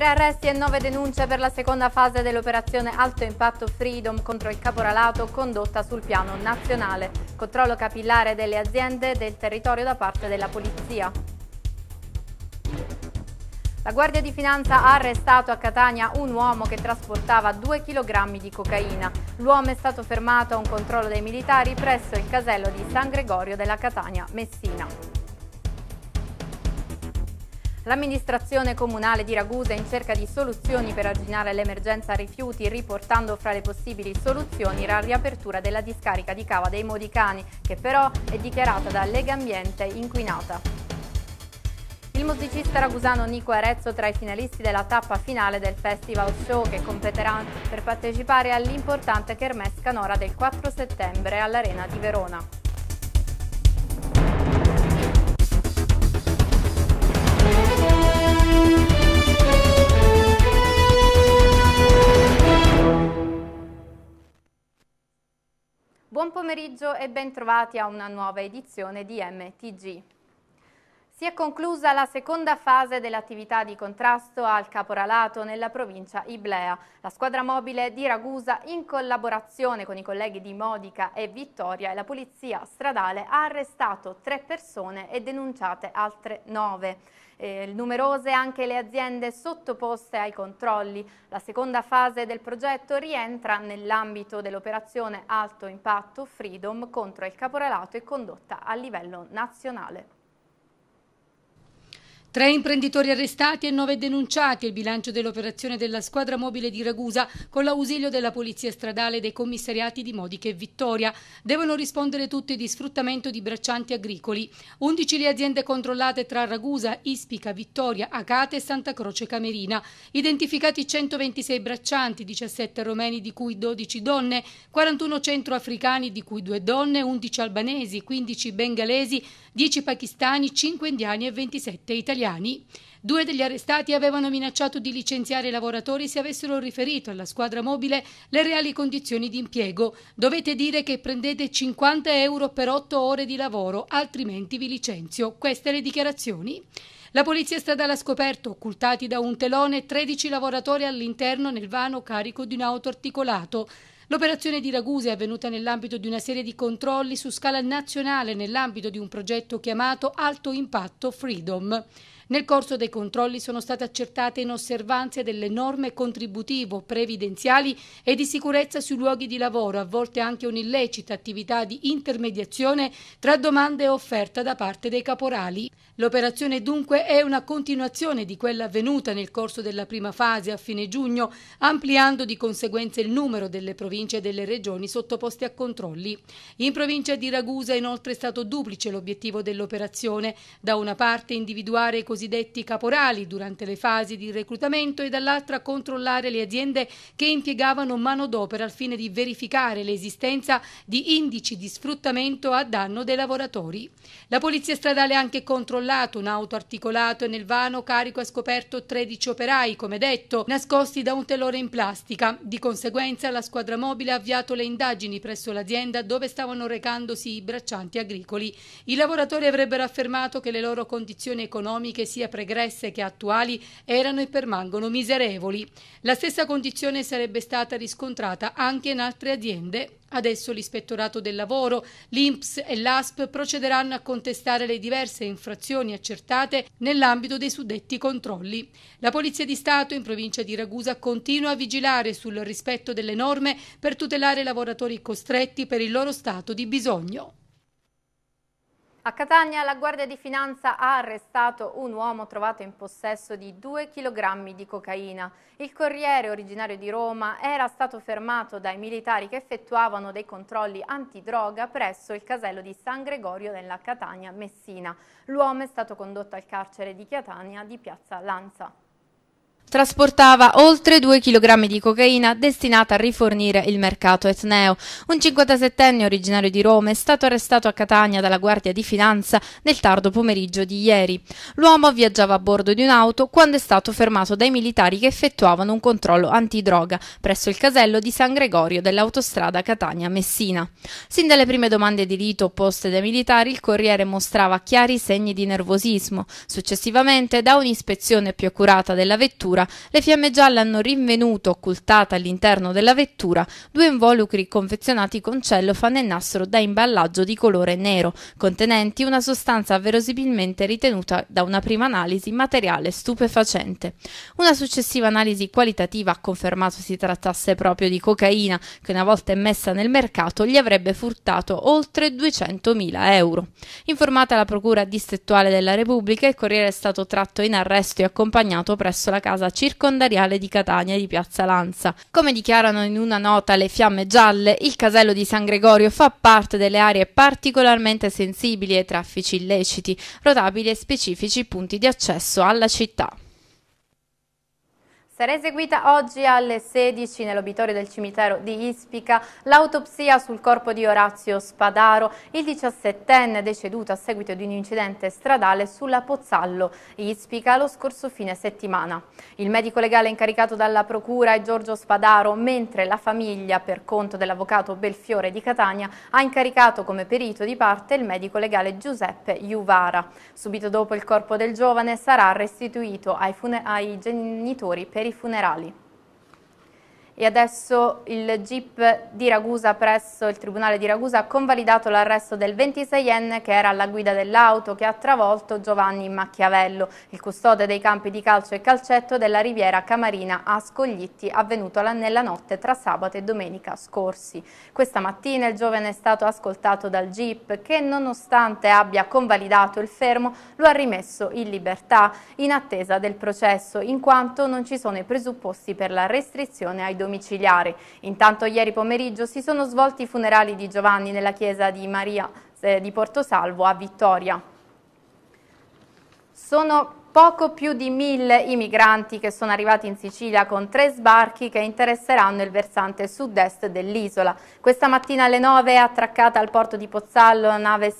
Tre arresti e nove denunce per la seconda fase dell'operazione Alto Impatto Freedom contro il caporalato condotta sul piano nazionale. Controllo capillare delle aziende e del territorio da parte della polizia. La Guardia di Finanza ha arrestato a Catania un uomo che trasportava 2 kg di cocaina. L'uomo è stato fermato a un controllo dei militari presso il casello di San Gregorio della Catania, Messina. L'amministrazione comunale di Ragusa è in cerca di soluzioni per arginare l'emergenza rifiuti, riportando fra le possibili soluzioni la riapertura della discarica di Cava dei Modicani, che però è dichiarata da Lega Ambiente inquinata. Il musicista ragusano Nico Arezzo tra i finalisti della tappa finale del Festival Show che competerà per partecipare all'importante Kermesse Canora del 4 settembre all'Arena di Verona. Buon pomeriggio e bentrovati a una nuova edizione di MTG. Si è conclusa la seconda fase dell'attività di contrasto al caporalato nella provincia Iblea. La squadra mobile di Ragusa, in collaborazione con i colleghi di Modica e Vittoria e la polizia stradale, ha arrestato tre persone e denunciate altre nove eh, numerose anche le aziende sottoposte ai controlli. La seconda fase del progetto rientra nell'ambito dell'operazione Alto Impatto Freedom contro il caporalato e condotta a livello nazionale. Tre imprenditori arrestati e nove denunciati, il bilancio dell'operazione della squadra mobile di Ragusa con l'ausilio della Polizia Stradale e dei commissariati di Modica e Vittoria. Devono rispondere tutti di sfruttamento di braccianti agricoli. Undici le aziende controllate tra Ragusa, Ispica, Vittoria, Acate e Santa Croce Camerina. Identificati 126 braccianti, 17 romeni di cui 12 donne, 41 centroafricani di cui 2 donne, 11 albanesi, 15 bengalesi, 10 pakistani, 5 indiani e 27 italiani italiani, due degli arrestati avevano minacciato di licenziare i lavoratori se avessero riferito alla squadra mobile le reali condizioni di impiego. Dovete dire che prendete 50 euro per 8 ore di lavoro, altrimenti vi licenzio. Queste le dichiarazioni? La polizia stradale ha scoperto, occultati da un telone, 13 lavoratori all'interno nel vano carico di un auto articolato. L'operazione di Ragusa è avvenuta nell'ambito di una serie di controlli su scala nazionale nell'ambito di un progetto chiamato Alto Impatto Freedom. Nel corso dei controlli sono state accertate inosservanze delle norme contributivo, previdenziali e di sicurezza sui luoghi di lavoro, a volte anche un'illecita attività di intermediazione tra domande e offerta da parte dei caporali. L'operazione dunque è una continuazione di quella avvenuta nel corso della prima fase a fine giugno, ampliando di conseguenza il numero delle province e delle regioni sottoposte a controlli. In provincia di Ragusa inoltre è stato duplice l'obiettivo dell'operazione, da una parte individuare i cosiddetti caporali durante le fasi di reclutamento e dall'altra controllare le aziende che impiegavano manodopera al fine di verificare l'esistenza di indici di sfruttamento a danno dei lavoratori. La polizia stradale ha anche controllato crollato un auto articolato e nel vano carico ha scoperto 13 operai, come detto, nascosti da un telone in plastica. Di conseguenza la squadra mobile ha avviato le indagini presso l'azienda dove stavano recandosi i braccianti agricoli. I lavoratori avrebbero affermato che le loro condizioni economiche, sia pregresse che attuali, erano e permangono miserevoli. La stessa condizione sarebbe stata riscontrata anche in altre aziende. Adesso l'Ispettorato del Lavoro, l'INPS e l'ASP procederanno a contestare le diverse infrazioni accertate nell'ambito dei suddetti controlli. La Polizia di Stato in provincia di Ragusa continua a vigilare sul rispetto delle norme per tutelare i lavoratori costretti per il loro stato di bisogno. A Catania la Guardia di Finanza ha arrestato un uomo trovato in possesso di 2 kg di cocaina. Il corriere originario di Roma era stato fermato dai militari che effettuavano dei controlli antidroga presso il casello di San Gregorio nella Catania Messina. L'uomo è stato condotto al carcere di Catania di Piazza Lanza trasportava oltre 2 kg di cocaina destinata a rifornire il mercato etneo. Un 57enne originario di Roma è stato arrestato a Catania dalla Guardia di Finanza nel tardo pomeriggio di ieri. L'uomo viaggiava a bordo di un'auto quando è stato fermato dai militari che effettuavano un controllo antidroga presso il casello di San Gregorio dell'autostrada Catania-Messina. Sin dalle prime domande di rito poste dai militari il corriere mostrava chiari segni di nervosismo. Successivamente, da un'ispezione più accurata della vettura, procura, le fiamme gialle hanno rinvenuto, occultata all'interno della vettura, due involucri confezionati con cellofan e nastro da imballaggio di colore nero, contenenti una sostanza verosimilmente ritenuta da una prima analisi materiale stupefacente. Una successiva analisi qualitativa ha confermato si trattasse proprio di cocaina, che una volta emessa nel mercato gli avrebbe furtato oltre 200.000 euro. Informata la procura distrettuale della Repubblica, il Corriere è stato tratto in arresto e accompagnato presso la casa circondariale di Catania di Piazza Lanza. Come dichiarano in una nota le fiamme gialle, il casello di San Gregorio fa parte delle aree particolarmente sensibili ai traffici illeciti, rotabili e specifici punti di accesso alla città. Sarà eseguita oggi alle 16 nell'obitorio del cimitero di Ispica l'autopsia sul corpo di Orazio Spadaro, il 17enne deceduto a seguito di un incidente stradale sulla Pozzallo Ispica lo scorso fine settimana. Il medico legale incaricato dalla procura è Giorgio Spadaro, mentre la famiglia, per conto dell'avvocato Belfiore di Catania, ha incaricato come perito di parte il medico legale Giuseppe Juvara. Subito dopo il corpo del giovane sarà restituito ai, ai genitori per il funerali e adesso il GIP di Ragusa presso il Tribunale di Ragusa ha convalidato l'arresto del 26enne che era alla guida dell'auto che ha travolto Giovanni Macchiavello, il custode dei campi di calcio e calcetto della riviera Camarina a Scoglitti avvenuto nella notte tra sabato e domenica scorsi. Questa mattina il giovane è stato ascoltato dal GIP che nonostante abbia convalidato il fermo lo ha rimesso in libertà in attesa del processo in quanto non ci sono i presupposti per la restrizione ai domicili domiciliari. Intanto ieri pomeriggio si sono svolti i funerali di Giovanni nella chiesa di Maria eh, di Portosalvo a Vittoria. Sono poco più di mille i migranti che sono arrivati in Sicilia con tre sbarchi che interesseranno il versante sud-est dell'isola. Questa mattina alle 9 è attraccata al porto di Pozzallo la nave,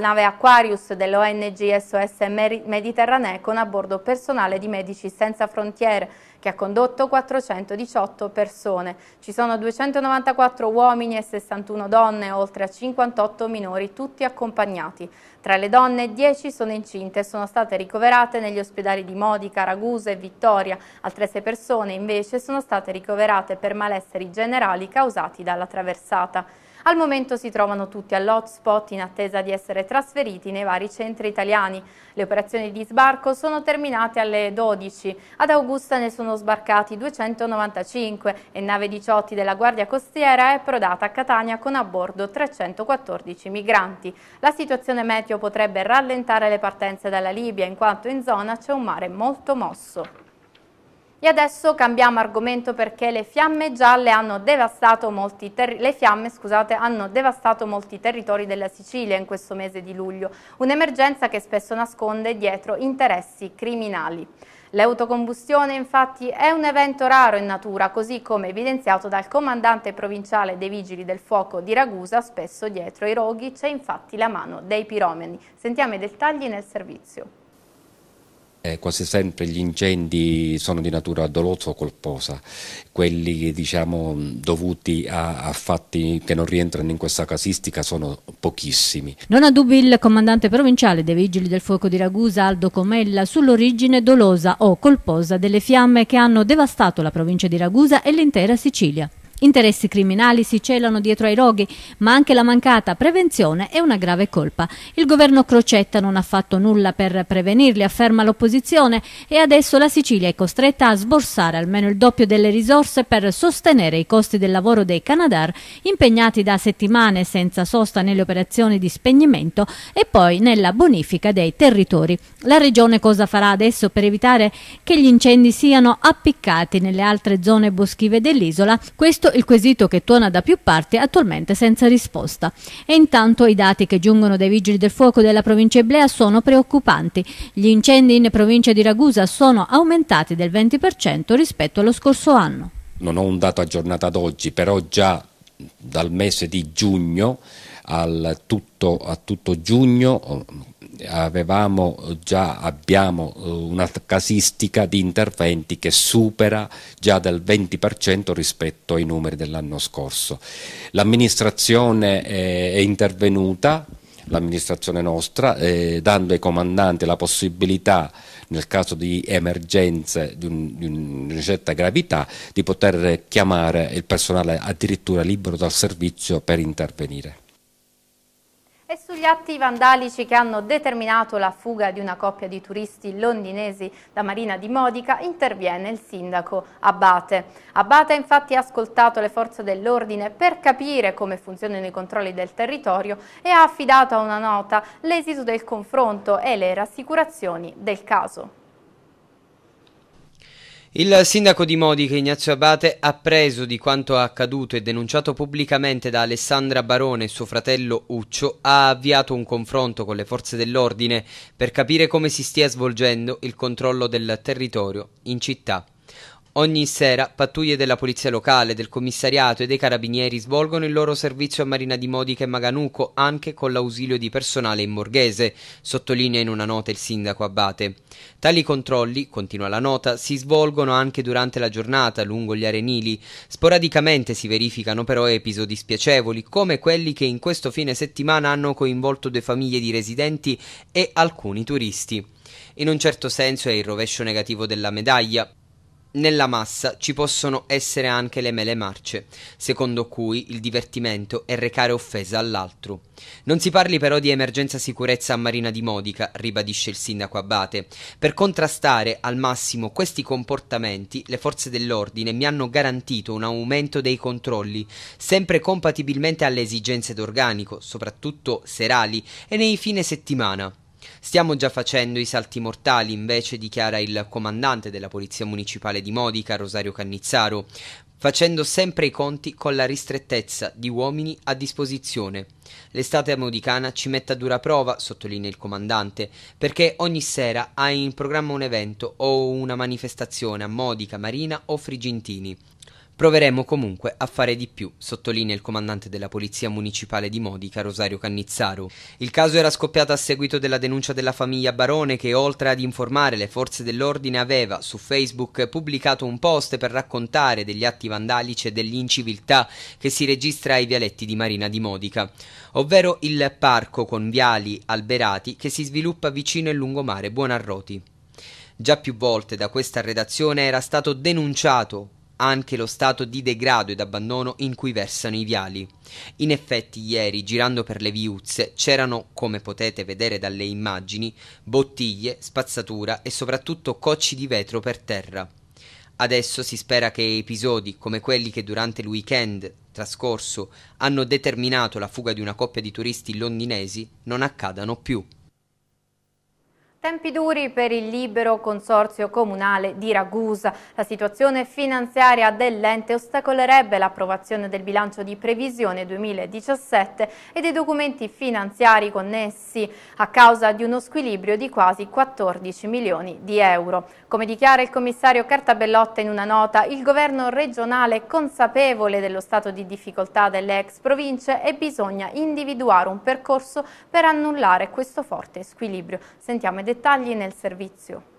nave, Aquarius dell'ONG SOS Mediterraneo con a bordo personale di Medici Senza Frontiere che ha condotto 418 persone. Ci sono 294 uomini e 61 donne, oltre a 58 minori, tutti accompagnati. Tra le donne 10 sono incinte e sono state ricoverate negli ospedali di Modica, Ragusa e Vittoria. Altre 6 persone invece sono state ricoverate per malesseri generali causati dalla traversata. Al momento si trovano tutti all'hotspot in attesa di essere trasferiti nei vari centri italiani. Le operazioni di sbarco sono terminate alle 12. Ad Augusta ne sono sbarcati 295 e nave 18 della Guardia Costiera è approdata a Catania con a bordo 314 migranti. La situazione meteo potrebbe rallentare le partenze dalla Libia in quanto in zona c'è un mare molto mosso. E adesso cambiamo argomento perché le fiamme gialle hanno devastato molti, fiamme, scusate, hanno devastato molti territori della Sicilia in questo mese di luglio, un'emergenza che spesso nasconde dietro interessi criminali. L'autocombustione infatti è un evento raro in natura, così come evidenziato dal comandante provinciale dei Vigili del Fuoco di Ragusa, spesso dietro i roghi c'è infatti la mano dei piromani. Sentiamo i dettagli nel servizio. Eh, quasi sempre gli incendi sono di natura dolosa o colposa, quelli diciamo, dovuti a, a, fatti che non rientrano in questa casistica sono pochissimi. Non ha dubbi il comandante provinciale dei Vigili del Fuoco di Ragusa, Aldo Comella, sull'origine dolosa o colposa delle fiamme che hanno devastato la provincia di Ragusa e l'intera Sicilia. Interessi criminali si celano dietro ai roghi, ma anche la mancata prevenzione è una grave colpa. Il governo Crocetta non ha fatto nulla per prevenirli, afferma l'opposizione, e adesso la Sicilia è costretta a sborsare almeno il doppio delle risorse per sostenere i costi del lavoro dei Canadar, impegnati da settimane senza sosta nelle operazioni di spegnimento e poi nella bonifica dei territori. La Regione cosa farà adesso per evitare che gli incendi siano appiccati nelle altre zone boschive dell'isola? Questo il quesito che tuona da più parti è attualmente senza risposta. E intanto i dati che giungono dai vigili del fuoco della provincia Eblea sono preoccupanti. Gli incendi in provincia di Ragusa sono aumentati del 20% rispetto allo scorso anno. Non ho un dato aggiornato ad oggi, però già dal mese di giugno al tutto, a tutto giugno avevamo già abbiamo eh, una casistica di interventi che supera già del 20% rispetto ai numeri dell'anno scorso. L'amministrazione è intervenuta l'amministrazione nostra, eh, dando ai comandanti la possibilità, nel caso di emergenze di, un, di una certa gravità, di poter chiamare il personale addirittura libero dal servizio per intervenire. E sugli atti vandalici che hanno determinato la fuga di una coppia di turisti londinesi da Marina di Modica interviene il sindaco Abate. Abate ha infatti ascoltato le forze dell'ordine per capire come funzionano i controlli del territorio e ha affidato a una nota l'esito del confronto e le rassicurazioni del caso. Il sindaco di Modica Ignazio Abate, appreso di quanto accaduto e denunciato pubblicamente da Alessandra Barone e suo fratello Uccio, ha avviato un confronto con le forze dell'ordine per capire come si stia svolgendo il controllo del territorio in città. Ogni sera pattuglie della polizia locale, del commissariato e dei carabinieri svolgono il loro servizio a Marina di Modica e Maganuco anche con l'ausilio di personale in borghese, sottolinea in una nota il sindaco Abate. Tali controlli, continua la nota, si svolgono anche durante la giornata lungo gli arenili. Sporadicamente si verificano però episodi spiacevoli, come quelli che in questo fine settimana hanno coinvolto due famiglie di residenti e alcuni turisti. In un certo senso è il rovescio negativo della medaglia, nella massa ci possono essere anche le mele marce, secondo cui il divertimento è recare offesa all'altro. Non si parli però di emergenza sicurezza a Marina di Modica, ribadisce il sindaco Abate. Per contrastare al massimo questi comportamenti, le forze dell'ordine mi hanno garantito un aumento dei controlli, sempre compatibilmente alle esigenze d'organico, soprattutto serali e nei fine settimana. Stiamo già facendo i salti mortali, invece, dichiara il comandante della Polizia Municipale di Modica, Rosario Cannizzaro, facendo sempre i conti con la ristrettezza di uomini a disposizione. L'estate modicana ci mette a dura prova, sottolinea il comandante, perché ogni sera hai in programma un evento o una manifestazione a Modica, Marina o Frigintini. Proveremo comunque a fare di più, sottolinea il comandante della Polizia Municipale di Modica, Rosario Cannizzaro. Il caso era scoppiato a seguito della denuncia della famiglia Barone che, oltre ad informare le forze dell'ordine, aveva su Facebook pubblicato un post per raccontare degli atti vandalici e dell'inciviltà che si registra ai vialetti di Marina di Modica, ovvero il parco con viali alberati che si sviluppa vicino il lungomare Buonarroti. Già più volte da questa redazione era stato denunciato anche lo stato di degrado ed abbandono in cui versano i viali. In effetti ieri, girando per le viuzze, c'erano, come potete vedere dalle immagini, bottiglie, spazzatura e soprattutto cocci di vetro per terra. Adesso si spera che episodi come quelli che durante il weekend trascorso hanno determinato la fuga di una coppia di turisti londinesi non accadano più. Tempi duri per il libero consorzio comunale di Ragusa. La situazione finanziaria dell'ente ostacolerebbe l'approvazione del bilancio di previsione 2017 e dei documenti finanziari connessi a causa di uno squilibrio di quasi 14 milioni di euro. Come dichiara il commissario Cartabellotta in una nota, il governo regionale è consapevole dello stato di difficoltà delle ex province e bisogna individuare un percorso per annullare questo forte squilibrio. Sentiamo ed dettagli nel servizio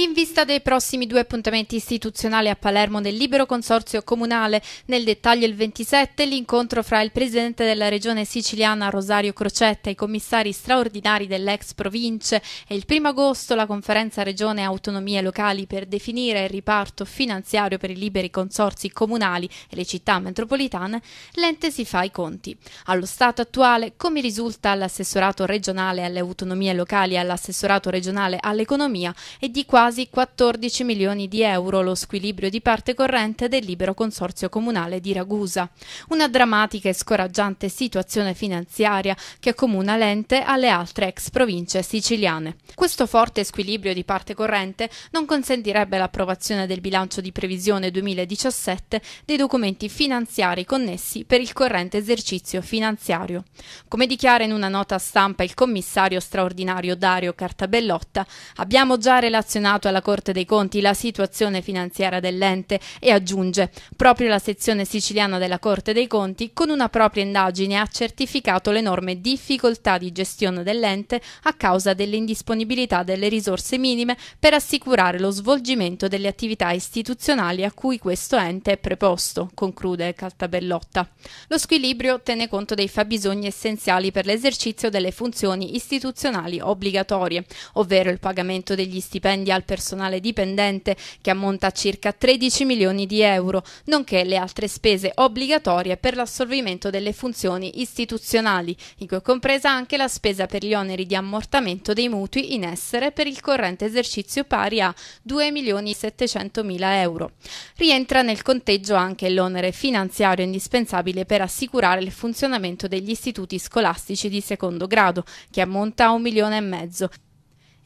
in vista dei prossimi due appuntamenti istituzionali a Palermo del Libero Consorzio Comunale. Nel dettaglio il 27 l'incontro fra il presidente della regione siciliana Rosario Crocetta e i commissari straordinari dell'ex province e il 1 agosto la conferenza regione autonomie locali per definire il riparto finanziario per i liberi consorzi comunali e le città metropolitane, l'ente si fa i conti. Allo stato attuale, come risulta all'assessorato regionale alle autonomie locali e all'assessorato regionale all'economia, è di quasi quasi 14 milioni di euro lo squilibrio di parte corrente del libero consorzio comunale di Ragusa. Una drammatica e scoraggiante situazione finanziaria che accomuna l'ente alle altre ex province siciliane. Questo forte squilibrio di parte corrente non consentirebbe l'approvazione del bilancio di previsione 2017 dei documenti finanziari connessi per il corrente esercizio finanziario. Come dichiara in una nota stampa il commissario straordinario Dario Cartabellotta, abbiamo già relazionato segnalato alla Corte dei Conti la situazione finanziaria dell'ente e aggiunge proprio la sezione siciliana della Corte dei Conti con una propria indagine ha certificato l'enorme difficoltà di gestione dell'ente a causa dell'indisponibilità delle risorse minime per assicurare lo svolgimento delle attività istituzionali a cui questo ente è preposto, conclude Caltabellotta. Lo squilibrio tiene conto dei fabbisogni essenziali per l'esercizio delle funzioni istituzionali obbligatorie, ovvero il pagamento degli stipendi al personale dipendente che ammonta a circa 13 milioni di euro, nonché le altre spese obbligatorie per l'assolvimento delle funzioni istituzionali, in cui è compresa anche la spesa per gli oneri di ammortamento dei mutui in essere per il corrente esercizio pari a 2 milioni 700 mila euro. Rientra nel conteggio anche l'onere finanziario indispensabile per assicurare il funzionamento degli istituti scolastici di secondo grado, che ammonta a un milione e mezzo,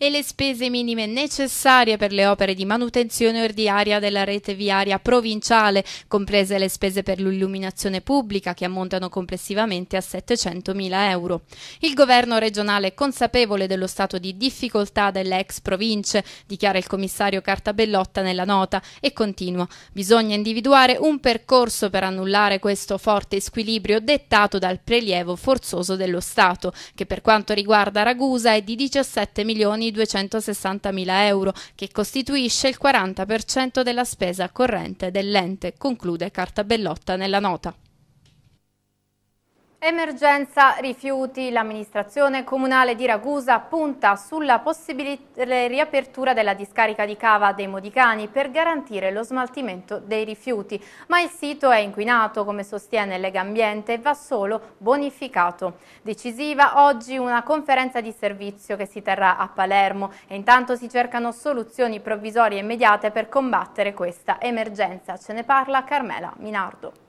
e le spese minime necessarie per le opere di manutenzione ordinaria della rete viaria provinciale, comprese le spese per l'illuminazione pubblica che ammontano complessivamente a 700.000 euro. Il governo regionale, è consapevole dello stato di difficoltà delle ex province, dichiara il commissario Cartabellotta nella nota e continua: bisogna individuare un percorso per annullare questo forte squilibrio dettato dal prelievo forzoso dello Stato, che per quanto riguarda Ragusa è di 17 milioni 260.000 euro, che costituisce il 40% della spesa corrente dell'ente, conclude Cartabellotta nella nota. Emergenza rifiuti. L'amministrazione comunale di Ragusa punta sulla possibile riapertura della discarica di cava dei Modicani per garantire lo smaltimento dei rifiuti. Ma il sito è inquinato, come sostiene Lega Ambiente, e va solo bonificato. Decisiva oggi una conferenza di servizio che si terrà a Palermo e intanto si cercano soluzioni provvisorie e immediate per combattere questa emergenza. Ce ne parla Carmela Minardo.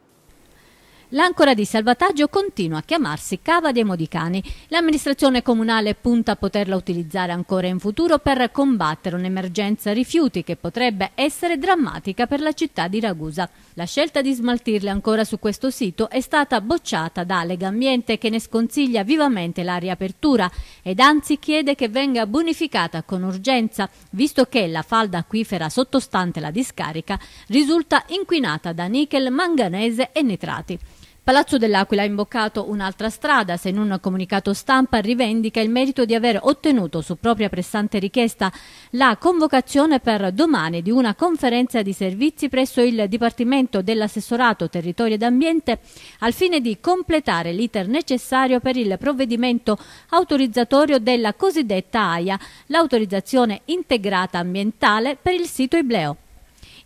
L'ancora di salvataggio continua a chiamarsi Cava dei Modicani. L'amministrazione comunale punta a poterla utilizzare ancora in futuro per combattere un'emergenza rifiuti che potrebbe essere drammatica per la città di Ragusa. La scelta di smaltirle ancora su questo sito è stata bocciata da Legambiente che ne sconsiglia vivamente la riapertura ed anzi chiede che venga bonificata con urgenza, visto che la falda acquifera sottostante la discarica risulta inquinata da nichel, manganese e nitrati. Palazzo dell'Aquila ha imboccato un'altra strada se in un comunicato stampa rivendica il merito di aver ottenuto su propria pressante richiesta la convocazione per domani di una conferenza di servizi presso il Dipartimento dell'Assessorato Territorio ed Ambiente al fine di completare l'iter necessario per il provvedimento autorizzatorio della cosiddetta AIA, l'autorizzazione integrata ambientale per il sito Ibleo.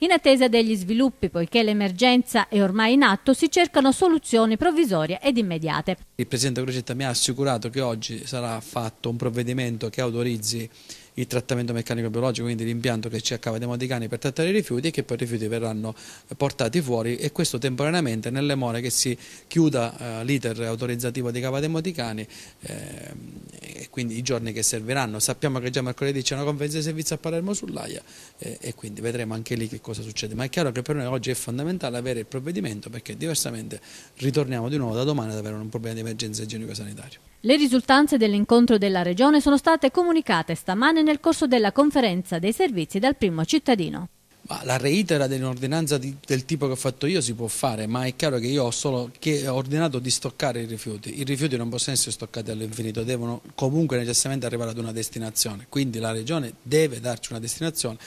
In attesa degli sviluppi, poiché l'emergenza è ormai in atto, si cercano soluzioni provvisorie ed immediate. Il Presidente Crocetta mi ha assicurato che oggi sarà fatto un provvedimento che autorizzi il trattamento meccanico biologico, quindi l'impianto che ci accavadiamo dei cani per trattare i rifiuti e che poi i rifiuti verranno portati fuori e questo temporaneamente nelle more che si chiuda eh, l'iter autorizzativo di cava dei cani eh, e quindi i giorni che serviranno. Sappiamo che già mercoledì c'è una conferenza di servizio a Palermo sull'AIA eh, e quindi vedremo anche lì che cosa succede. Ma è chiaro che per noi oggi è fondamentale avere il provvedimento perché diversamente ritorniamo di nuovo da domani ad avere un problema di emergenza igienico-sanitaria. Le risultanze dell'incontro della Regione sono state comunicate stamane nel corso della conferenza dei servizi dal primo cittadino. Ma la reitera dell'ordinanza del tipo che ho fatto io si può fare, ma è chiaro che io ho solo che ho ordinato di stoccare i rifiuti. I rifiuti non possono essere stoccati all'infinito, devono comunque necessariamente arrivare ad una destinazione. Quindi la Regione deve darci una destinazione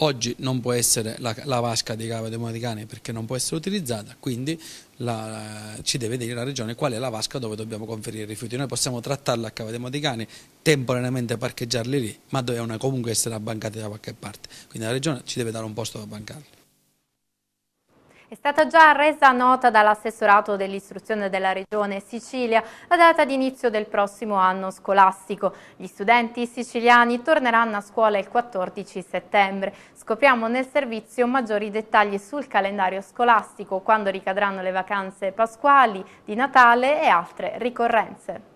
Oggi non può essere la, la vasca di cava dei Modicani perché non può essere utilizzata, quindi la, eh, ci deve dire la regione qual è la vasca dove dobbiamo conferire i rifiuti. Noi possiamo trattarla a Cava dei Modicani, temporaneamente parcheggiarli lì, ma dovevano comunque essere abbancati da qualche parte. Quindi la regione ci deve dare un posto da bancarli. È stata già resa nota dall'assessorato dell'istruzione della Regione Sicilia la data di inizio del prossimo anno scolastico. Gli studenti siciliani torneranno a scuola il 14 settembre. Scopriamo nel servizio maggiori dettagli sul calendario scolastico, quando ricadranno le vacanze pasquali, di Natale e altre ricorrenze.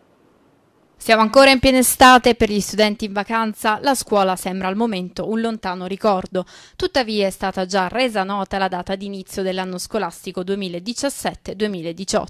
Siamo ancora in piena estate, per gli studenti in vacanza la scuola sembra al momento un lontano ricordo, tuttavia è stata già resa nota la data d'inizio dell'anno scolastico 2017-2018.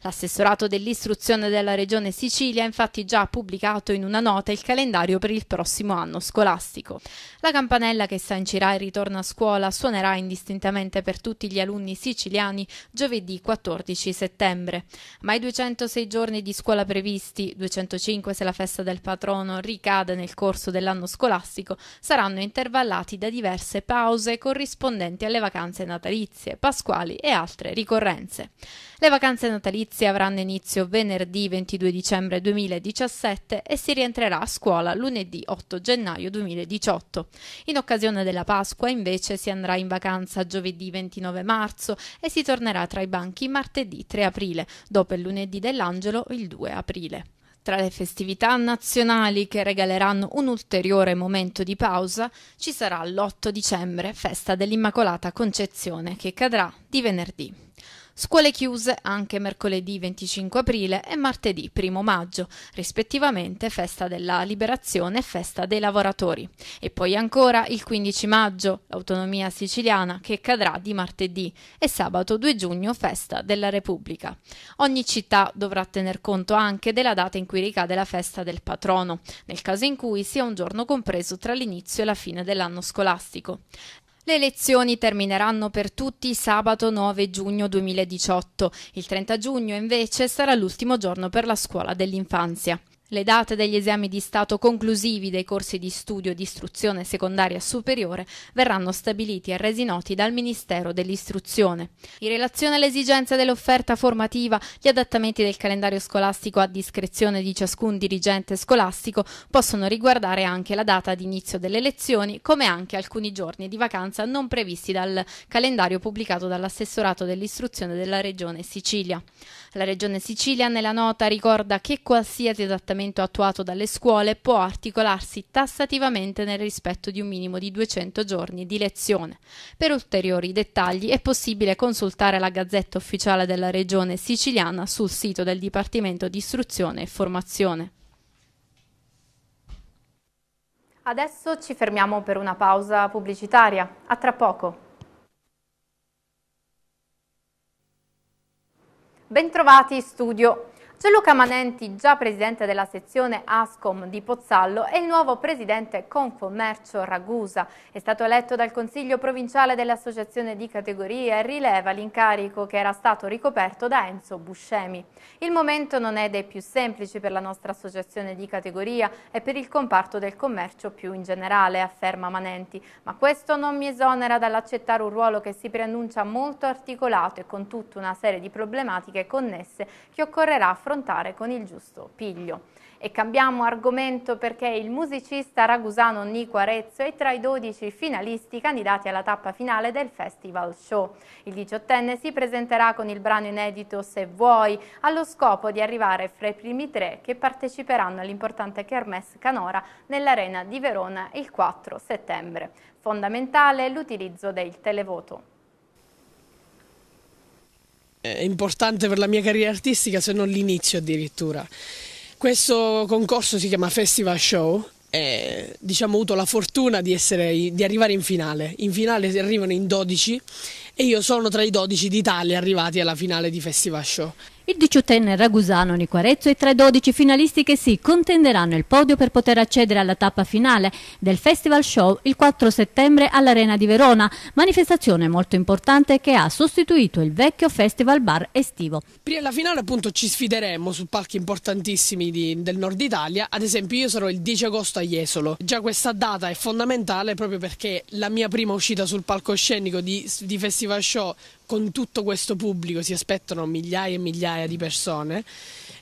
L'assessorato dell'istruzione della regione Sicilia ha infatti già pubblicato in una nota il calendario per il prossimo anno scolastico. La campanella che sancirà il ritorno a scuola suonerà indistintamente per tutti gli alunni siciliani giovedì 14 settembre, ma i 206 giorni di scuola previsti, 250 25, se la festa del patrono ricade nel corso dell'anno scolastico, saranno intervallati da diverse pause corrispondenti alle vacanze natalizie, pasquali e altre ricorrenze. Le vacanze natalizie avranno inizio venerdì 22 dicembre 2017 e si rientrerà a scuola lunedì 8 gennaio 2018. In occasione della Pasqua invece si andrà in vacanza giovedì 29 marzo e si tornerà tra i banchi martedì 3 aprile, dopo il lunedì dell'Angelo il 2 aprile. Tra le festività nazionali che regaleranno un ulteriore momento di pausa ci sarà l'8 dicembre, festa dell'Immacolata Concezione, che cadrà di venerdì. Scuole chiuse anche mercoledì 25 aprile e martedì 1 maggio, rispettivamente festa della liberazione e festa dei lavoratori. E poi ancora il 15 maggio, autonomia siciliana che cadrà di martedì e sabato 2 giugno festa della Repubblica. Ogni città dovrà tener conto anche della data in cui ricade la festa del patrono, nel caso in cui sia un giorno compreso tra l'inizio e la fine dell'anno scolastico. Le elezioni termineranno per tutti sabato 9 giugno 2018. Il 30 giugno invece sarà l'ultimo giorno per la scuola dell'infanzia. Le date degli esami di Stato conclusivi dei corsi di studio di istruzione secondaria superiore verranno stabiliti e resi noti dal Ministero dell'Istruzione. In relazione alle esigenze dell'offerta formativa, gli adattamenti del calendario scolastico a discrezione di ciascun dirigente scolastico possono riguardare anche la data di inizio delle lezioni, come anche alcuni giorni di vacanza non previsti dal calendario pubblicato dall'assessorato dell'istruzione della Regione Sicilia. La Regione Sicilia nella nota ricorda che qualsiasi adattamento attuato dalle scuole può articolarsi tassativamente nel rispetto di un minimo di 200 giorni di lezione. Per ulteriori dettagli è possibile consultare la Gazzetta Ufficiale della Regione Siciliana sul sito del Dipartimento di Istruzione e Formazione. Adesso ci fermiamo per una pausa pubblicitaria. A tra poco. Bentrovati in studio. Gianluca Manenti, già presidente della sezione ASCOM di Pozzallo, è il nuovo presidente Concommercio Ragusa. È stato eletto dal Consiglio provinciale dell'associazione di categoria e rileva l'incarico che era stato ricoperto da Enzo Buscemi. Il momento non è dei più semplici per la nostra associazione di categoria e per il comparto del commercio più in generale, afferma Manenti, ma questo non mi esonera dall'accettare un ruolo che si preannuncia molto articolato e con tutta una serie di problematiche connesse che occorrerà affrontare affrontare con il giusto piglio. E cambiamo argomento perché il musicista ragusano Nico Arezzo è tra i 12 finalisti candidati alla tappa finale del Festival Show. Il diciottenne si presenterà con il brano inedito Se vuoi, allo scopo di arrivare fra i primi tre che parteciperanno all'importante Kermesse Canora nell'Arena di Verona il 4 settembre. Fondamentale l'utilizzo del televoto importante per la mia carriera artistica, se non l'inizio addirittura. Questo concorso si chiama Festival Show. E, diciamo, ho avuto la fortuna di, essere, di arrivare in finale. In finale si arrivano in 12 e io sono tra i 12 d'Italia arrivati alla finale di Festival Show. Il diciottenne ragusano Niquarezzo e i 3-12 finalisti che si contenderanno il podio per poter accedere alla tappa finale del Festival Show il 4 settembre all'Arena di Verona, manifestazione molto importante che ha sostituito il vecchio Festival Bar estivo. Prima della finale appunto ci sfideremo su palchi importantissimi di, del nord Italia, ad esempio io sarò il 10 agosto a Jesolo, già questa data è fondamentale proprio perché la mia prima uscita sul palcoscenico di, di Festival Show con tutto questo pubblico si aspettano migliaia e migliaia di persone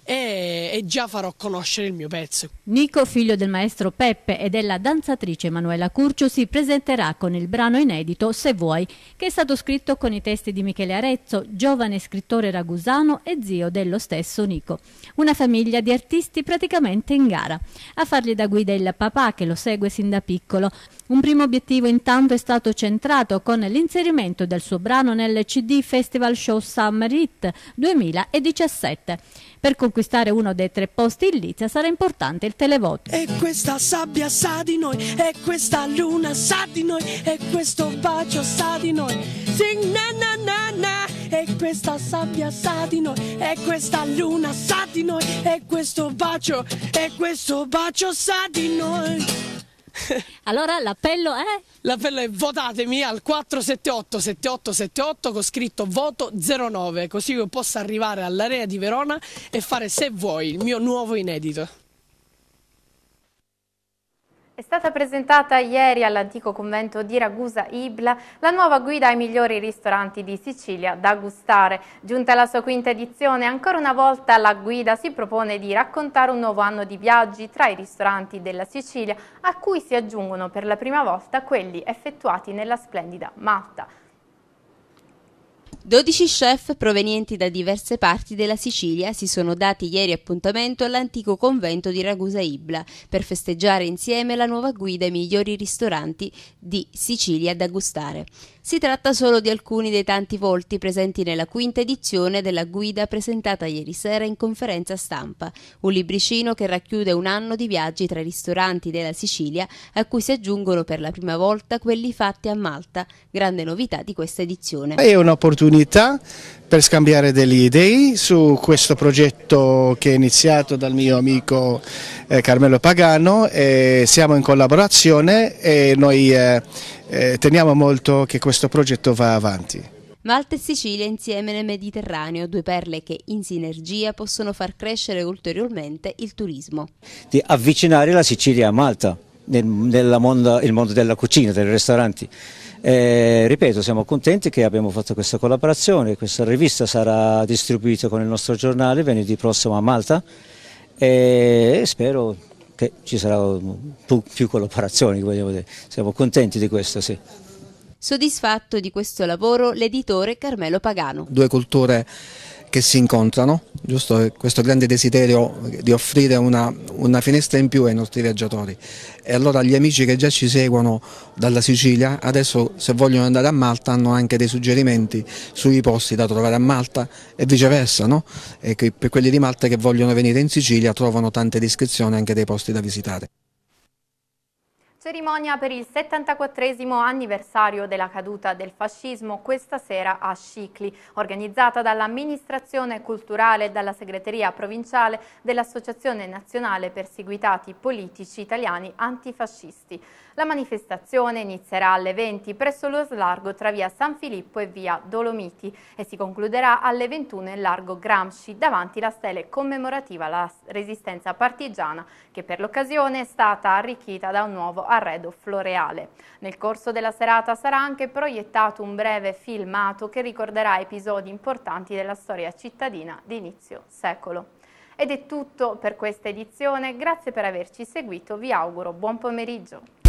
e, e già farò conoscere il mio pezzo. Nico, figlio del maestro Peppe e della danzatrice Emanuela Curcio, si presenterà con il brano inedito Se vuoi, che è stato scritto con i testi di Michele Arezzo, giovane scrittore ragusano e zio dello stesso Nico. Una famiglia di artisti praticamente in gara. A fargli da guida il papà che lo segue sin da piccolo. Un primo obiettivo intanto è stato centrato con l'inserimento del suo brano nel CD Festival Show Summer Hit 2017. Per concludere conquistare uno dei tre posti in Lizia sarà importante il televoto. E questa sabbia sa di noi, e questa luna sa di noi, e questo bacio sa di noi. Sing na na na na, e questa sabbia sa di noi, e questa luna sa di noi, e questo bacio, e questo bacio sa di noi. allora l'appello è? L'appello è votatemi al 478 7878 con scritto voto 09, così io possa arrivare all'area di Verona e fare se vuoi il mio nuovo inedito. È stata presentata ieri all'antico convento di Ragusa Ibla la nuova guida ai migliori ristoranti di Sicilia da gustare. Giunta alla sua quinta edizione, ancora una volta la guida si propone di raccontare un nuovo anno di viaggi tra i ristoranti della Sicilia, a cui si aggiungono per la prima volta quelli effettuati nella splendida Malta. 12 chef provenienti da diverse parti della Sicilia si sono dati ieri appuntamento all'antico convento di Ragusa Ibla per festeggiare insieme la nuova guida ai migliori ristoranti di Sicilia da gustare. Si tratta solo di alcuni dei tanti volti presenti nella quinta edizione della guida presentata ieri sera in conferenza stampa, un libricino che racchiude un anno di viaggi tra i ristoranti della Sicilia a cui si aggiungono per la prima volta quelli fatti a Malta, grande novità di questa edizione. È un'opportunità opportunità per scambiare delle idee su questo progetto che è iniziato dal mio amico eh, Carmelo Pagano, e siamo in collaborazione e noi eh, eh teniamo molto che questo progetto va avanti. Malta e Sicilia insieme nel Mediterraneo, due perle che in sinergia possono far crescere ulteriormente il turismo. Di avvicinare la Sicilia a Malta, nel, mondo, mondo della cucina, dei ristoranti. E, eh, ripeto, siamo contenti che abbiamo fatto questa collaborazione, questa rivista sarà distribuita con il nostro giornale venerdì prossimo a Malta e spero che ci saranno più, collaborazioni, siamo contenti di questo, sì. Soddisfatto di questo lavoro l'editore Carmelo Pagano. Due culture che si incontrano, giusto? questo grande desiderio di offrire una, una, finestra in più ai nostri viaggiatori. E allora gli amici che già ci seguono dalla Sicilia, adesso se vogliono andare a Malta hanno anche dei suggerimenti sui posti da trovare a Malta e viceversa, no? e per quelli di Malta che vogliono venire in Sicilia trovano tante descrizioni anche dei posti da visitare. Cerimonia per il 74 anniversario della caduta del fascismo questa sera a Scicli, organizzata dall'amministrazione culturale e dalla segreteria provinciale dell'Associazione Nazionale Perseguitati Politici Italiani Antifascisti. La manifestazione inizierà alle 20 presso lo slargo tra via San Filippo e via Dolomiti e si concluderà alle 21 in largo Gramsci davanti la stele commemorativa alla resistenza partigiana che per l'occasione è stata arricchita da un nuovo arredo floreale. Nel corso della serata sarà anche proiettato un breve filmato che ricorderà episodi importanti della storia cittadina di inizio secolo. Ed è tutto per questa edizione, grazie per averci seguito, vi auguro buon pomeriggio.